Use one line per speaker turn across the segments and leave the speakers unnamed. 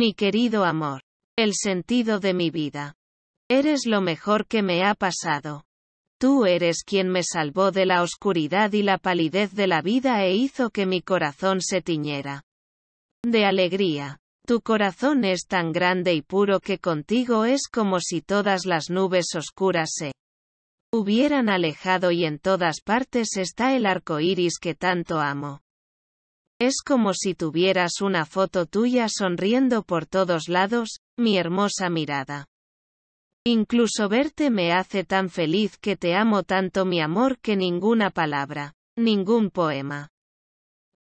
Mi querido amor. El sentido de mi vida. Eres lo mejor que me ha pasado. Tú eres quien me salvó de la oscuridad y la palidez de la vida e hizo que mi corazón se tiñera. De alegría. Tu corazón es tan grande y puro que contigo es como si todas las nubes oscuras se hubieran alejado y en todas partes está el arco iris que tanto amo. Es como si tuvieras una foto tuya sonriendo por todos lados, mi hermosa mirada. Incluso verte me hace tan feliz que te amo tanto mi amor que ninguna palabra, ningún poema,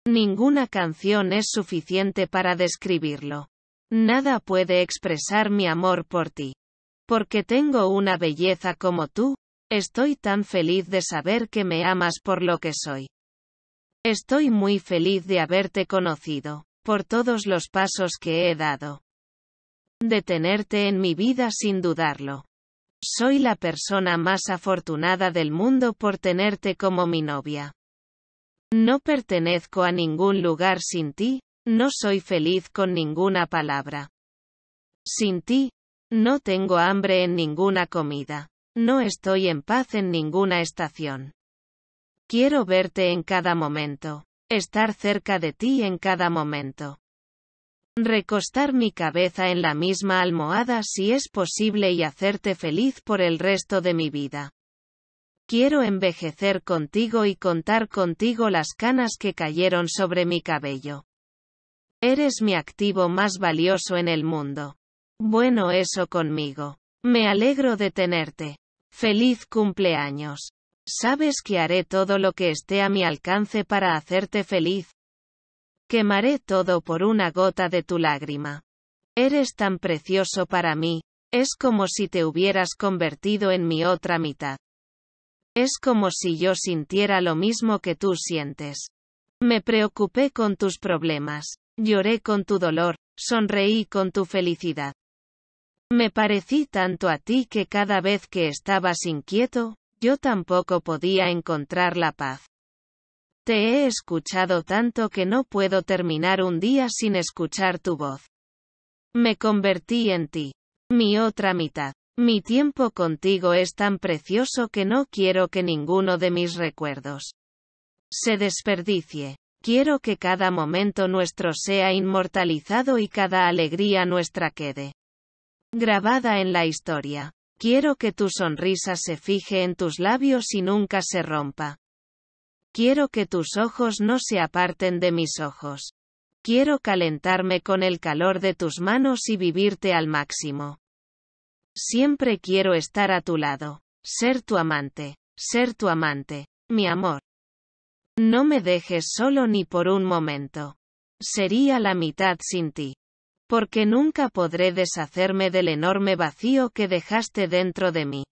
ninguna canción es suficiente para describirlo. Nada puede expresar mi amor por ti. Porque tengo una belleza como tú, estoy tan feliz de saber que me amas por lo que soy. Estoy muy feliz de haberte conocido, por todos los pasos que he dado. De tenerte en mi vida sin dudarlo. Soy la persona más afortunada del mundo por tenerte como mi novia. No pertenezco a ningún lugar sin ti, no soy feliz con ninguna palabra. Sin ti, no tengo hambre en ninguna comida, no estoy en paz en ninguna estación. Quiero verte en cada momento. Estar cerca de ti en cada momento. Recostar mi cabeza en la misma almohada si es posible y hacerte feliz por el resto de mi vida. Quiero envejecer contigo y contar contigo las canas que cayeron sobre mi cabello. Eres mi activo más valioso en el mundo. Bueno eso conmigo. Me alegro de tenerte. Feliz cumpleaños. Sabes que haré todo lo que esté a mi alcance para hacerte feliz. Quemaré todo por una gota de tu lágrima. Eres tan precioso para mí, es como si te hubieras convertido en mi otra mitad. Es como si yo sintiera lo mismo que tú sientes. Me preocupé con tus problemas, lloré con tu dolor, sonreí con tu felicidad. Me parecí tanto a ti que cada vez que estabas inquieto, yo tampoco podía encontrar la paz. Te he escuchado tanto que no puedo terminar un día sin escuchar tu voz. Me convertí en ti, mi otra mitad. Mi tiempo contigo es tan precioso que no quiero que ninguno de mis recuerdos se desperdicie. Quiero que cada momento nuestro sea inmortalizado y cada alegría nuestra quede grabada en la historia. Quiero que tu sonrisa se fije en tus labios y nunca se rompa. Quiero que tus ojos no se aparten de mis ojos. Quiero calentarme con el calor de tus manos y vivirte al máximo. Siempre quiero estar a tu lado, ser tu amante, ser tu amante, mi amor. No me dejes solo ni por un momento. Sería la mitad sin ti porque nunca podré deshacerme del enorme vacío que dejaste dentro de mí.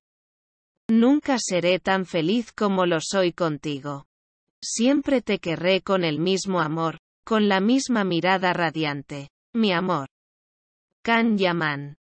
Nunca seré tan feliz como lo soy contigo. Siempre te querré con el mismo amor, con la misma mirada radiante. Mi amor. Kan Yaman.